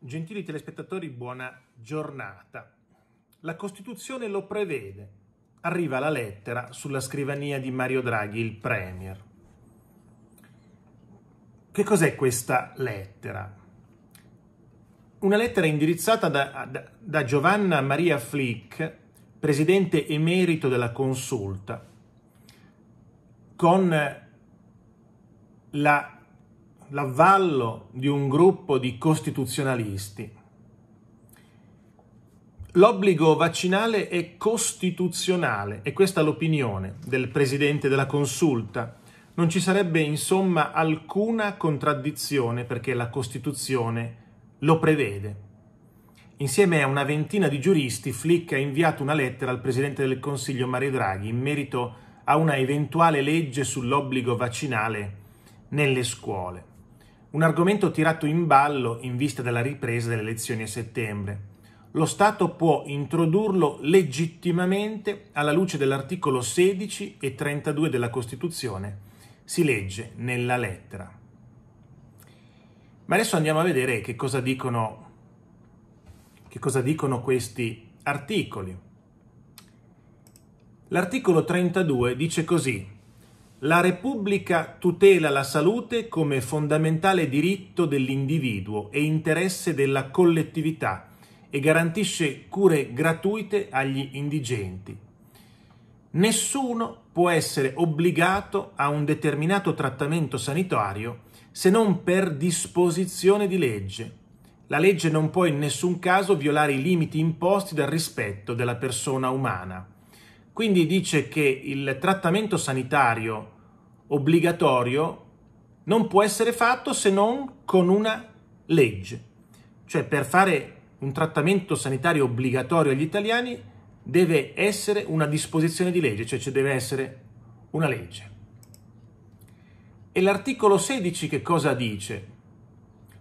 Gentili telespettatori, buona giornata. La Costituzione lo prevede. Arriva la lettera sulla scrivania di Mario Draghi, il Premier. Che cos'è questa lettera? Una lettera indirizzata da, da, da Giovanna Maria Flick, presidente emerito della Consulta, con la l'avvallo di un gruppo di costituzionalisti. L'obbligo vaccinale è costituzionale e questa è l'opinione del presidente della consulta. Non ci sarebbe insomma alcuna contraddizione perché la Costituzione lo prevede. Insieme a una ventina di giuristi, Flick ha inviato una lettera al presidente del Consiglio Mario Draghi in merito a una eventuale legge sull'obbligo vaccinale nelle scuole un argomento tirato in ballo in vista della ripresa delle elezioni a settembre. Lo Stato può introdurlo legittimamente alla luce dell'articolo 16 e 32 della Costituzione, si legge nella lettera. Ma adesso andiamo a vedere che cosa dicono, che cosa dicono questi articoli. L'articolo 32 dice così, la Repubblica tutela la salute come fondamentale diritto dell'individuo e interesse della collettività e garantisce cure gratuite agli indigenti. Nessuno può essere obbligato a un determinato trattamento sanitario se non per disposizione di legge. La legge non può in nessun caso violare i limiti imposti dal rispetto della persona umana. Quindi dice che il trattamento sanitario obbligatorio non può essere fatto se non con una legge. Cioè per fare un trattamento sanitario obbligatorio agli italiani deve essere una disposizione di legge, cioè ci deve essere una legge. E l'articolo 16 che cosa dice?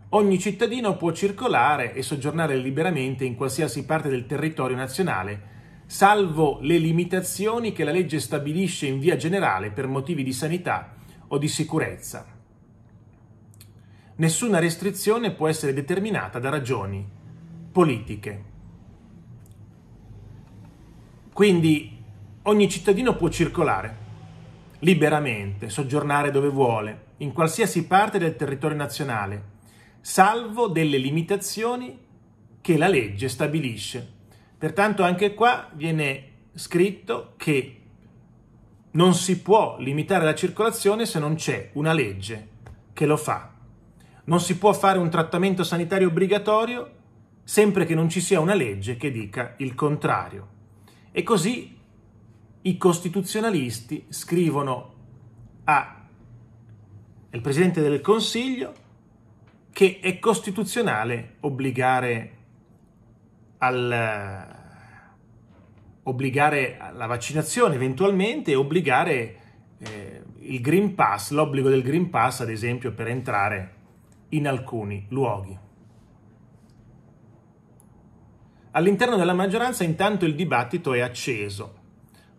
Ogni cittadino può circolare e soggiornare liberamente in qualsiasi parte del territorio nazionale salvo le limitazioni che la legge stabilisce in via generale per motivi di sanità o di sicurezza. Nessuna restrizione può essere determinata da ragioni politiche. Quindi ogni cittadino può circolare liberamente, soggiornare dove vuole, in qualsiasi parte del territorio nazionale, salvo delle limitazioni che la legge stabilisce Pertanto anche qua viene scritto che non si può limitare la circolazione se non c'è una legge che lo fa. Non si può fare un trattamento sanitario obbligatorio sempre che non ci sia una legge che dica il contrario. E così i costituzionalisti scrivono al Presidente del Consiglio che è costituzionale obbligare al eh, obbligare alla vaccinazione eventualmente e obbligare eh, il Green Pass, l'obbligo del Green Pass ad esempio per entrare in alcuni luoghi. All'interno della maggioranza intanto il dibattito è acceso.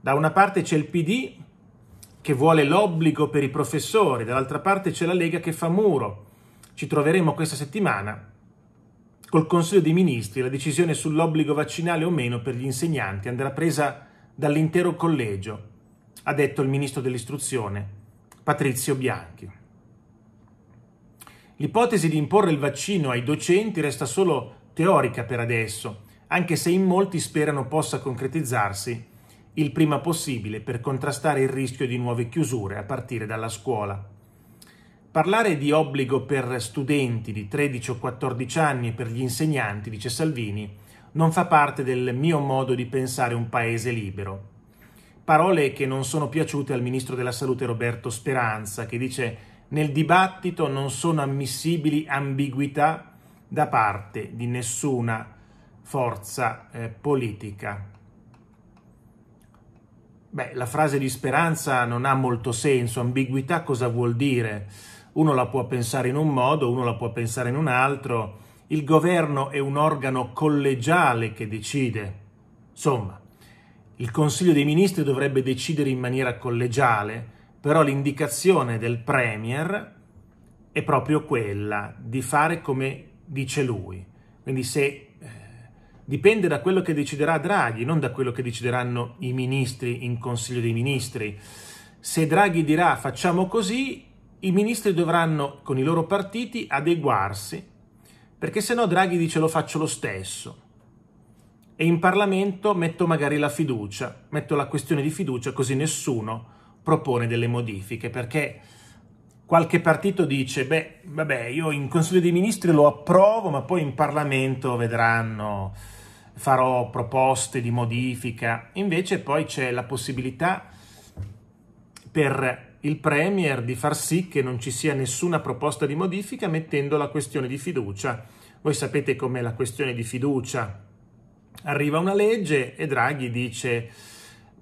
Da una parte c'è il PD che vuole l'obbligo per i professori, dall'altra parte c'è la Lega che fa muro. Ci troveremo questa settimana col Consiglio dei Ministri la decisione sull'obbligo vaccinale o meno per gli insegnanti andrà presa dall'intero collegio, ha detto il Ministro dell'Istruzione, Patrizio Bianchi. L'ipotesi di imporre il vaccino ai docenti resta solo teorica per adesso, anche se in molti sperano possa concretizzarsi il prima possibile per contrastare il rischio di nuove chiusure a partire dalla scuola. Parlare di obbligo per studenti di 13 o 14 anni e per gli insegnanti, dice Salvini, non fa parte del mio modo di pensare un paese libero. Parole che non sono piaciute al ministro della Salute Roberto Speranza, che dice nel dibattito non sono ammissibili ambiguità da parte di nessuna forza eh, politica. Beh, la frase di Speranza non ha molto senso, ambiguità cosa vuol dire? uno la può pensare in un modo, uno la può pensare in un altro, il governo è un organo collegiale che decide. Insomma, il Consiglio dei Ministri dovrebbe decidere in maniera collegiale, però l'indicazione del Premier è proprio quella di fare come dice lui. Quindi se eh, dipende da quello che deciderà Draghi, non da quello che decideranno i ministri in Consiglio dei Ministri. Se Draghi dirà facciamo così, i ministri dovranno con i loro partiti adeguarsi, perché se no Draghi dice lo faccio lo stesso. E in Parlamento metto magari la fiducia, metto la questione di fiducia così nessuno propone delle modifiche, perché qualche partito dice, beh, vabbè, io in Consiglio dei Ministri lo approvo, ma poi in Parlamento vedranno, farò proposte di modifica. Invece poi c'è la possibilità per il Premier di far sì che non ci sia nessuna proposta di modifica mettendo la questione di fiducia. Voi sapete com'è la questione di fiducia. Arriva una legge e Draghi dice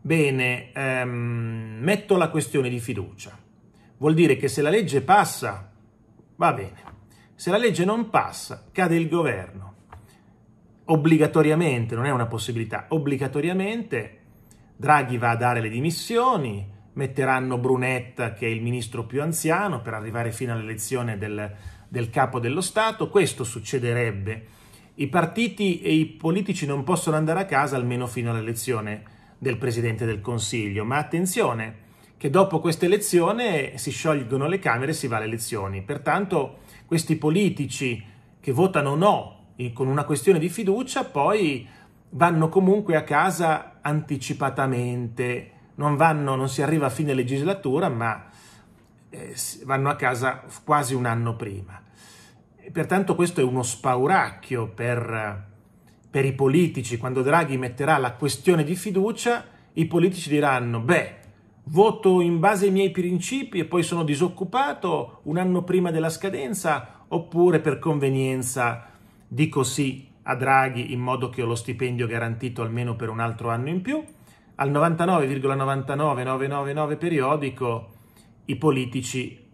bene, ehm, metto la questione di fiducia. Vuol dire che se la legge passa, va bene. Se la legge non passa, cade il governo. Obbligatoriamente, non è una possibilità, obbligatoriamente Draghi va a dare le dimissioni, metteranno Brunetta, che è il ministro più anziano, per arrivare fino all'elezione del, del capo dello Stato. Questo succederebbe. I partiti e i politici non possono andare a casa almeno fino all'elezione del Presidente del Consiglio, ma attenzione che dopo questa elezione si sciolgono le Camere e si va alle elezioni. Pertanto questi politici che votano no con una questione di fiducia poi vanno comunque a casa anticipatamente non, vanno, non si arriva a fine legislatura, ma eh, vanno a casa quasi un anno prima. E pertanto questo è uno spauracchio per, per i politici. Quando Draghi metterà la questione di fiducia, i politici diranno, beh, voto in base ai miei principi e poi sono disoccupato un anno prima della scadenza oppure per convenienza dico sì a Draghi in modo che ho lo stipendio garantito almeno per un altro anno in più al 99,99999 periodico i politici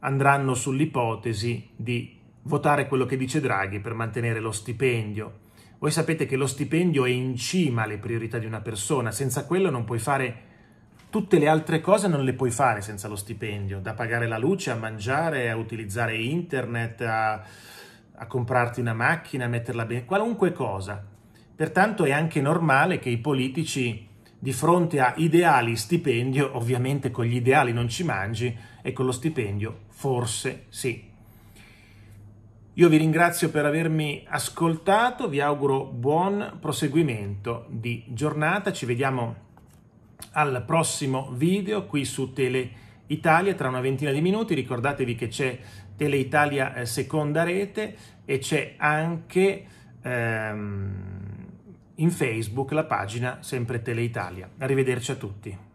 andranno sull'ipotesi di votare quello che dice Draghi per mantenere lo stipendio. Voi sapete che lo stipendio è in cima alle priorità di una persona, senza quello non puoi fare tutte le altre cose, non le puoi fare senza lo stipendio, da pagare la luce, a mangiare, a utilizzare internet, a, a comprarti una macchina, a metterla bene, qualunque cosa. Pertanto è anche normale che i politici di fronte a ideali stipendio, ovviamente con gli ideali non ci mangi e con lo stipendio forse sì. Io vi ringrazio per avermi ascoltato, vi auguro buon proseguimento di giornata, ci vediamo al prossimo video qui su Tele Italia tra una ventina di minuti, ricordatevi che c'è Tele Italia eh, seconda rete e c'è anche... Ehm, in Facebook la pagina sempre Tele Italia. Arrivederci a tutti.